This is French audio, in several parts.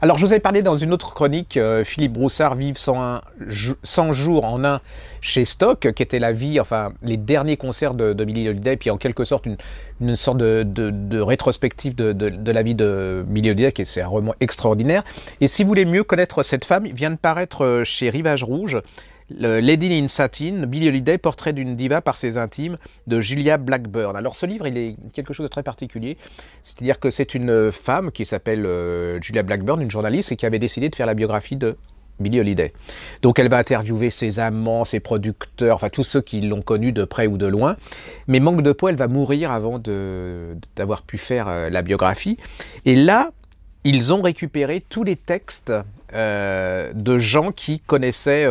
Alors, je vous avais parlé dans une autre chronique, euh, Philippe Broussard vive 100 jours en un chez Stock, qui était la vie, enfin, les derniers concerts de, de Billy Holiday, puis en quelque sorte une, sorte de, rétrospective de, la vie de Billy Holiday, qui c'est un roman extraordinaire. Et si vous voulez mieux connaître cette femme, il vient de paraître euh, chez Rivage Rouge Lady in Satin, Billie Holiday, portrait d'une diva par ses intimes, de Julia Blackburn. Alors ce livre, il est quelque chose de très particulier, c'est-à-dire que c'est une femme qui s'appelle euh, Julia Blackburn, une journaliste, et qui avait décidé de faire la biographie de Billie Holiday. Donc elle va interviewer ses amants, ses producteurs, enfin tous ceux qui l'ont connue de près ou de loin. Mais manque de poids, elle va mourir avant d'avoir pu faire euh, la biographie. Et là, ils ont récupéré tous les textes euh, de gens qui connaissaient...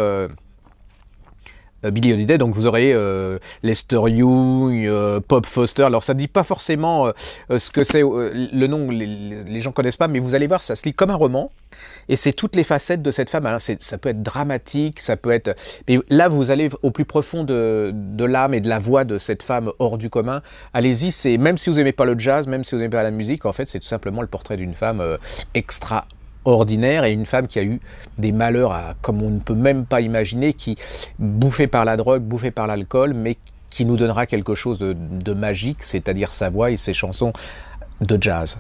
Euh, Billy Holiday, donc vous aurez euh, Lester Young, euh, Pop Foster. Alors ça ne dit pas forcément ce que c'est, le nom, les, gens gens connaissent pas, mais vous allez voir, ça se lit comme un roman, et c'est toutes les facettes de cette femme. Alors, ça peut être dramatique, ça peut être... Mais là, vous allez au plus profond de, l'âme et de la voix de cette femme hors du commun. Allez-y, c'est même si vous n'aimez pas le jazz, même si vous n'aimez pas la musique, en fait, c'est tout simplement le portrait d'une femme extraordinaire ordinaire et une femme qui a eu des malheurs à, comme on ne peut même pas imaginer, qui bouffée par la drogue, bouffée par l'alcool, mais qui nous donnera quelque chose de magique, c'est-à-dire sa voix et ses chansons de jazz.